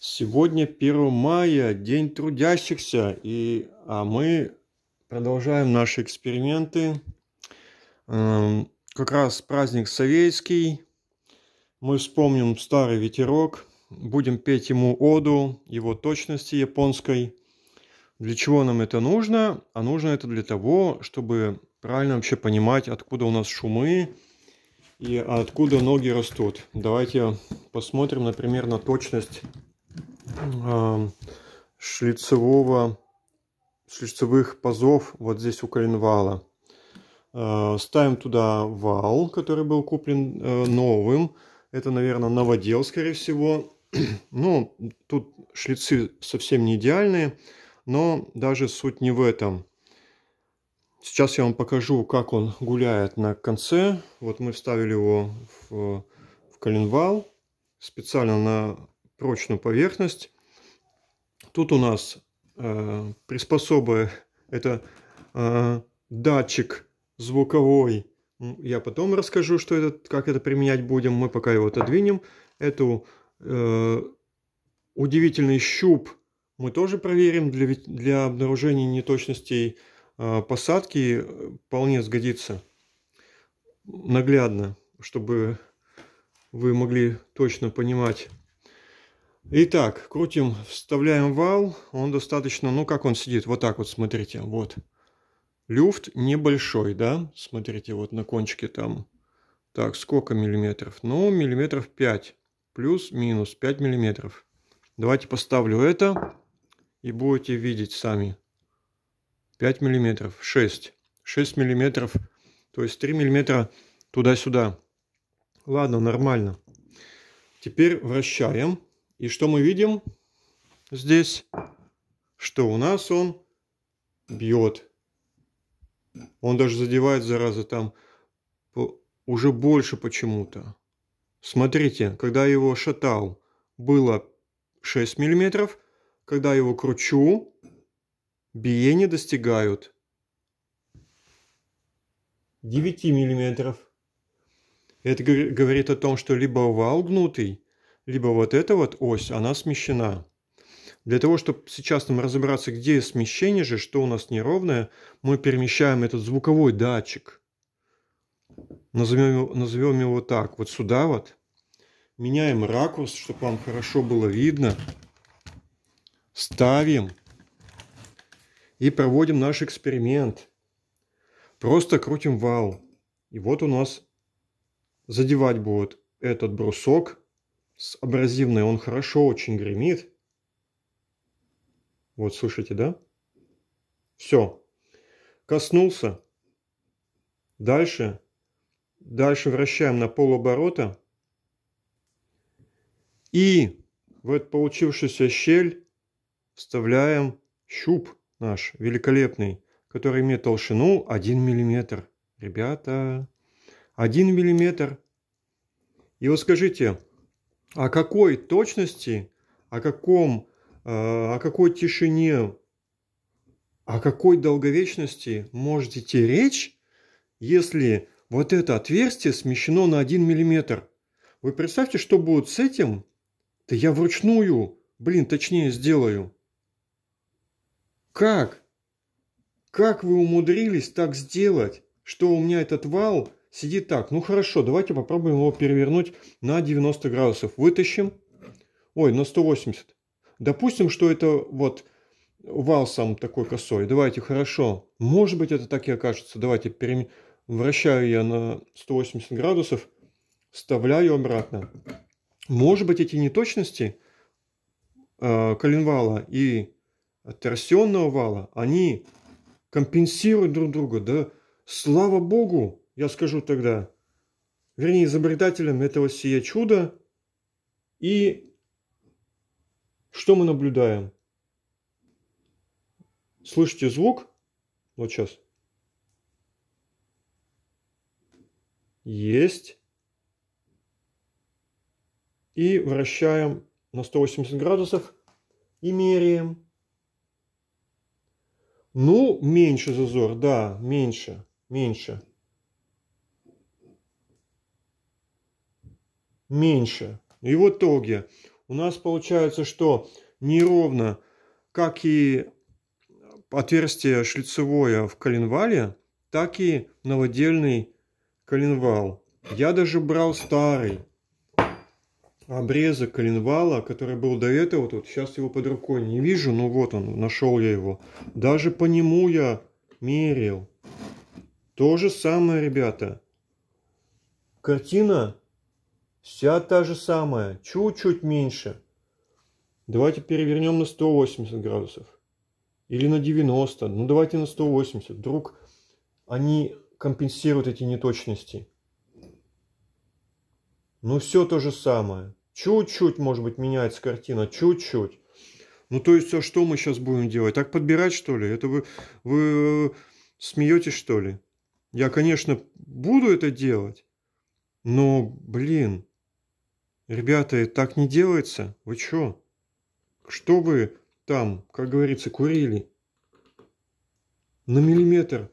Сегодня 1 мая, День трудящихся, и, а мы продолжаем наши эксперименты. Эм, как раз праздник советский. Мы вспомним старый ветерок, будем петь ему оду, его точности японской. Для чего нам это нужно? А нужно это для того, чтобы правильно вообще понимать, откуда у нас шумы, и откуда ноги растут. Давайте посмотрим, например, на точность шлицевого, шлицевых пазов вот здесь у коленвала. А, ставим туда вал, который был куплен э, новым. Это, наверное, новодел, скорее всего. Ну, тут шлицы совсем не идеальные, но даже суть не в этом. Сейчас я вам покажу, как он гуляет на конце. Вот мы вставили его в, в коленвал. Специально на прочную поверхность. Тут у нас э, приспособы, это э, датчик звуковой. Я потом расскажу, что это, как это применять будем. Мы пока его отодвинем. Эту э, удивительный щуп мы тоже проверим для, для обнаружения неточностей э, посадки. Э, вполне сгодится наглядно, чтобы вы могли точно понимать, Итак, крутим, вставляем вал. Он достаточно, ну как он сидит, вот так вот, смотрите, вот. Люфт небольшой, да? Смотрите, вот на кончике там. Так, сколько миллиметров? Ну, миллиметров 5. Плюс-минус 5 миллиметров. Давайте поставлю это. И будете видеть сами. 5 миллиметров, 6. 6 миллиметров, то есть 3 миллиметра туда-сюда. Ладно, нормально. Теперь вращаем. И что мы видим здесь? Что у нас он бьет. Он даже задевает, зараза, там уже больше почему-то. Смотрите, когда его шатал, было 6 миллиметров, Когда его кручу, биение достигают 9 миллиметров. Это говорит о том, что либо вал гнутый, либо вот эта вот ось, она смещена. Для того, чтобы сейчас нам разобраться, где смещение же, что у нас неровное, мы перемещаем этот звуковой датчик. Назовем его, назовем его так, вот сюда вот. Меняем ракурс, чтобы вам хорошо было видно. Ставим. И проводим наш эксперимент. Просто крутим вал. И вот у нас задевать будет этот брусок с абразивной, он хорошо очень гремит. Вот, слышите, да? Все. Коснулся. Дальше. Дальше вращаем на полоборота. И в эту получившуюся щель вставляем щуп наш великолепный, который имеет толщину 1 мм. Ребята, 1 мм. И вот скажите, о какой точности, о, каком, э, о какой тишине, о какой долговечности можете идти речь, если вот это отверстие смещено на 1 миллиметр? Вы представьте, что будет с этим? Да я вручную, блин, точнее сделаю. Как? Как вы умудрились так сделать, что у меня этот вал сидит так. Ну хорошо, давайте попробуем его перевернуть на 90 градусов. Вытащим. Ой, на 180. Допустим, что это вот вал сам такой косой. Давайте, хорошо. Может быть, это так и окажется. Давайте перем... вращаю я на 180 градусов, вставляю обратно. Может быть, эти неточности э, коленвала и торсионного вала, они компенсируют друг друга. Да, слава богу, я скажу тогда, вернее, изобретателем этого сия чуда. И что мы наблюдаем? Слышите звук? Вот сейчас. Есть. И вращаем на 180 градусов и меряем. Ну, меньше зазор, да, меньше, меньше. меньше. И в итоге у нас получается, что неровно, как и отверстие шлицевое в коленвале, так и новодельный коленвал. Я даже брал старый обрезок коленвала, который был до этого. Тут сейчас его под рукой не вижу, но вот он, нашел я его. Даже по нему я мерил. То же самое, ребята. Картина Вся та же самая, чуть-чуть меньше. Давайте перевернем на 180 градусов. Или на 90. Ну давайте на 180. Вдруг они компенсируют эти неточности. Ну все то же самое. Чуть-чуть, может быть, меняется картина. Чуть-чуть. Ну то есть, а что мы сейчас будем делать? Так подбирать, что ли? Это вы, вы э, смеетесь, что ли? Я, конечно, буду это делать. Но, блин, «Ребята, так не делается. Вы чё? Что вы там, как говорится, курили?» На миллиметр,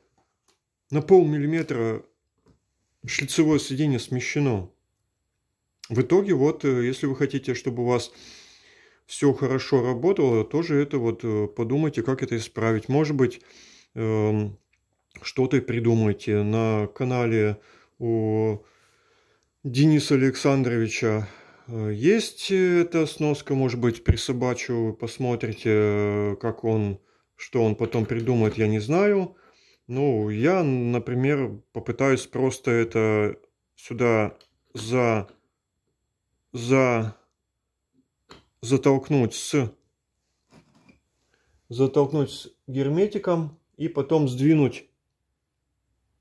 на полмиллиметра шлицевое сиденье смещено. В итоге, вот, э, если вы хотите, чтобы у вас все хорошо работало, тоже это вот э, подумайте, как это исправить. Может быть, эм, что-то придумайте. На канале у Дениса Александровича Э, есть э, эта сноска, может быть, присобачу, посмотрите, э, как он, что он потом придумает, я не знаю. Ну, я, например, попытаюсь просто это сюда за, за, затолкнуть с, затолкнуть с герметиком и потом сдвинуть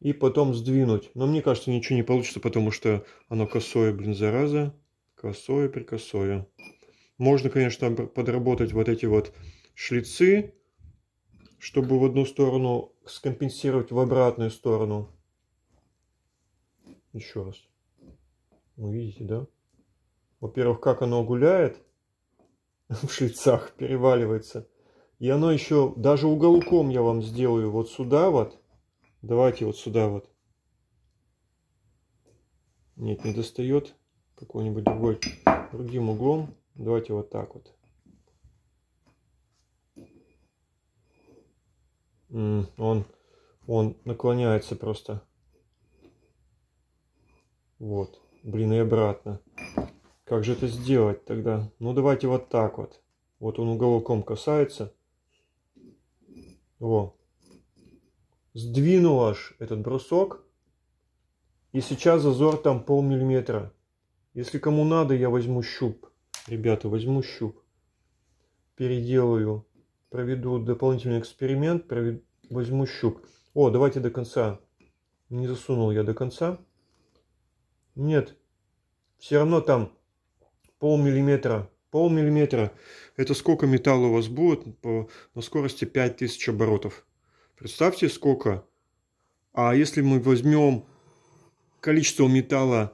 и потом сдвинуть. Но мне кажется, ничего не получится, потому что оно косое, блин, зараза. Косою, прикосою. Можно, конечно, подработать вот эти вот шлицы, чтобы в одну сторону скомпенсировать в обратную сторону. Еще раз. Вы ну, видите, да? Во-первых, как оно гуляет в шлицах, переваливается. И оно еще, даже уголком я вам сделаю вот сюда вот. Давайте вот сюда вот. Нет, не достает какой-нибудь другой, другим углом. Давайте вот так вот. Он, он наклоняется просто. Вот. Блин, и обратно. Как же это сделать тогда? Ну, давайте вот так вот. Вот он уголком касается. Во. Сдвинул аж этот брусок. И сейчас зазор там полмиллиметра. Если кому надо, я возьму щуп. Ребята, возьму щуп. Переделаю. Проведу дополнительный эксперимент. Провед... Возьму щуп. О, давайте до конца. Не засунул я до конца. Нет. Все равно там полмиллиметра. Полмиллиметра. Это сколько металла у вас будет по, на скорости 5000 оборотов. Представьте, сколько. А если мы возьмем количество металла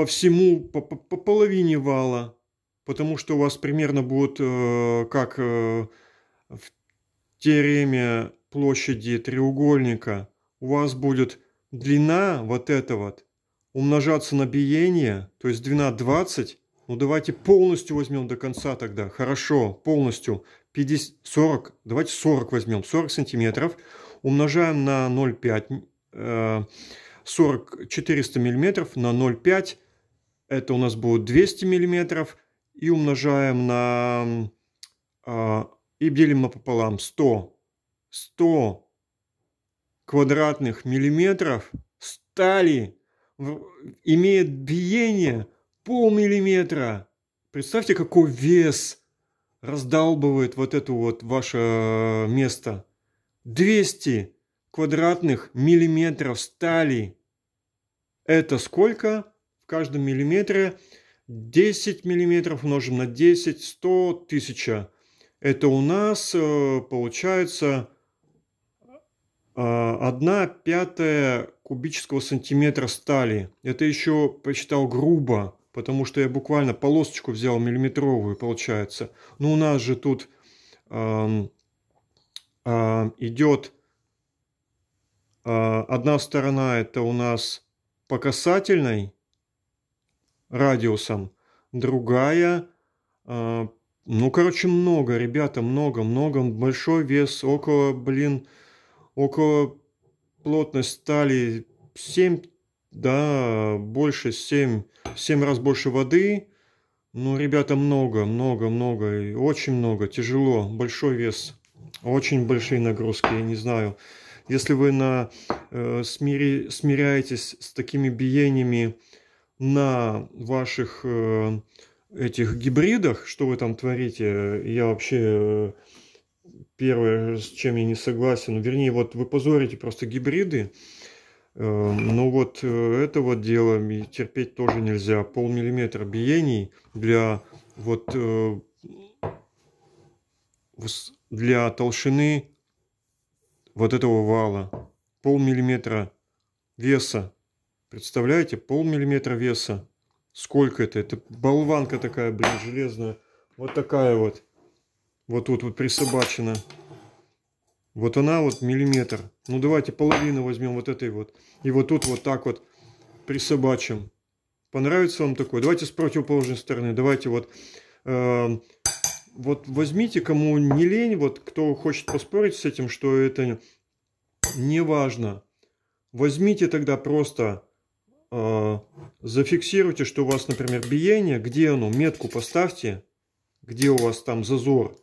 по всему, по, по, по половине вала, потому что у вас примерно будет э, как э, в теореме площади треугольника, у вас будет длина вот это вот умножаться на биение, то есть длина 20, ну давайте полностью возьмем до конца тогда, хорошо, полностью 50, 40, давайте 40 возьмем, 40 сантиметров, умножаем на 0,5, э, 40, 400 миллиметров на 0,5 это у нас будет 200 миллиметров, и умножаем на... Э, и делим пополам 100. 100 квадратных миллиметров стали имеет биение полмиллиметра. Представьте, какой вес раздалбывает вот это вот ваше место. 200 квадратных миллиметров стали. Это сколько? каждом миллиметре 10 миллиметров умножим на 10, 100, 1000. Это у нас э, получается 1 э, пятая кубического сантиметра стали. Это еще посчитал грубо, потому что я буквально полосочку взял миллиметровую, получается. Но у нас же тут эм, э, э, идет э, одна сторона, это у нас по касательной, радиусом, другая, а, ну, короче, много, ребята, много, много, большой вес, около, блин, около плотность стали 7, да, больше 7, 7 раз больше воды, ну, ребята, много, много, много, и очень много, тяжело, большой вес, очень большие нагрузки, я не знаю. Если вы на, э, смири, смиряетесь с такими биениями на ваших э, этих гибридах, что вы там творите, я вообще э, первое, с чем я не согласен, вернее, вот вы позорите просто гибриды, э, но вот этого дела терпеть тоже нельзя. Полмиллиметра биений для вот для толщины вот этого вала. Полмиллиметра веса Представляете, полмиллиметра веса. Сколько это? Это болванка такая, блин, железная. Вот такая вот. Вот тут вот присобачена. Вот она вот миллиметр. Ну давайте половину возьмем вот этой вот. И вот тут вот так вот присобачим. Понравится вам такое? Давайте с противоположной стороны. Давайте вот... Э, вот возьмите, кому не лень, вот кто хочет поспорить с этим, что это не важно. Возьмите тогда просто Э, зафиксируйте, что у вас, например, биение, где оно, метку поставьте, где у вас там зазор.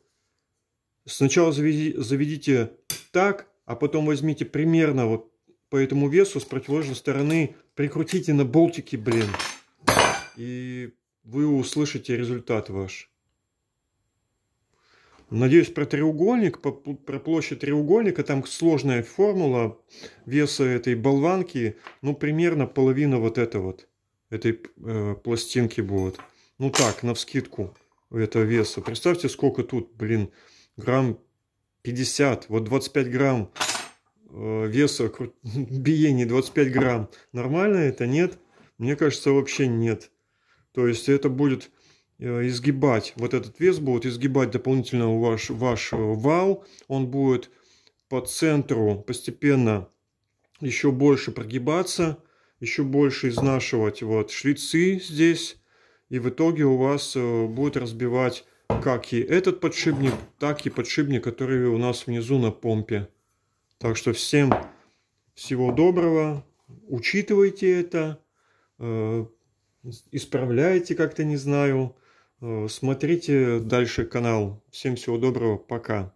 Сначала заведите так, а потом возьмите примерно вот по этому весу с противоположной стороны, прикрутите на болтики, блин, и вы услышите результат ваш. Надеюсь, про треугольник, про площадь треугольника, там сложная формула веса этой болванки, ну, примерно половина вот этой вот, этой э, пластинки будет. Ну, так, на вскидку этого веса. Представьте, сколько тут, блин, грамм 50, вот 25 грамм э, веса, кру... биение 25 грамм. Нормально это, нет? Мне кажется, вообще нет. То есть это будет Э, изгибать, вот этот вес будет изгибать дополнительно ваш, ваш э, вал, он будет по центру постепенно еще больше прогибаться, еще больше изнашивать вот шлицы здесь, и в итоге у вас э, будет разбивать как и этот подшипник, так и подшипник, который у нас внизу на помпе. Так что всем всего доброго, учитывайте это, исправляйте как-то, не знаю, Э, смотрите дальше канал. Всем всего доброго, пока.